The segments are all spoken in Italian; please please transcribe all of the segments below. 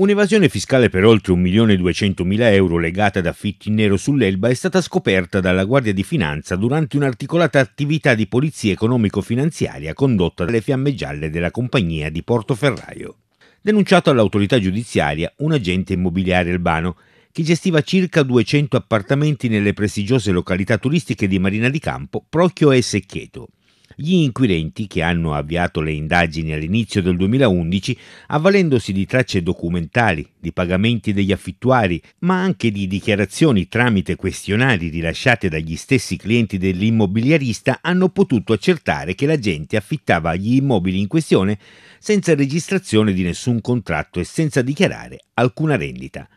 Un'evasione fiscale per oltre 1.200.000 euro legata ad affitti in nero sull'Elba è stata scoperta dalla Guardia di Finanza durante un'articolata attività di polizia economico-finanziaria condotta dalle fiamme gialle della compagnia di Portoferraio. Denunciato all'autorità giudiziaria un agente immobiliare albano che gestiva circa 200 appartamenti nelle prestigiose località turistiche di Marina di Campo, Procchio e Seccheto gli inquirenti che hanno avviato le indagini all'inizio del 2011 avvalendosi di tracce documentali, di pagamenti degli affittuari, ma anche di dichiarazioni tramite questionari rilasciate dagli stessi clienti dell'immobiliarista, hanno potuto accertare che la gente affittava gli immobili in questione senza registrazione di nessun contratto e senza dichiarare alcuna rendita.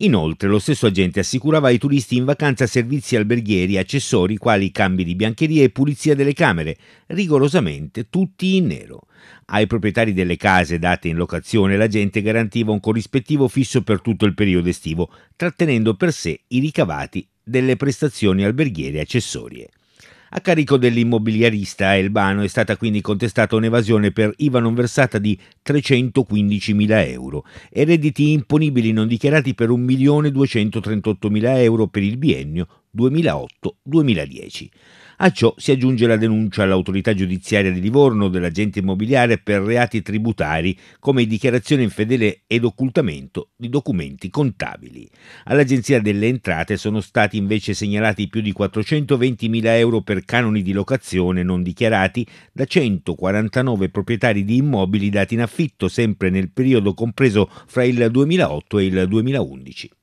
Inoltre lo stesso agente assicurava ai turisti in vacanza servizi alberghieri e accessori quali cambi di biancheria e pulizia delle camere, rigorosamente tutti in nero. Ai proprietari delle case date in locazione l'agente garantiva un corrispettivo fisso per tutto il periodo estivo, trattenendo per sé i ricavati delle prestazioni alberghiere e accessorie. A carico dell'immobiliarista Elbano è stata quindi contestata un'evasione per IVA non versata di 315.000 euro e redditi imponibili non dichiarati per 1.238.000 euro per il biennio 2008-2010. A ciò si aggiunge la denuncia all'autorità giudiziaria di Livorno dell'agente immobiliare per reati tributari come dichiarazione infedele ed occultamento di documenti contabili. All'Agenzia delle Entrate sono stati invece segnalati più di 420.000 euro per canoni di locazione non dichiarati da 149 proprietari di immobili dati in affitto sempre nel periodo compreso fra il 2008 e il 2011.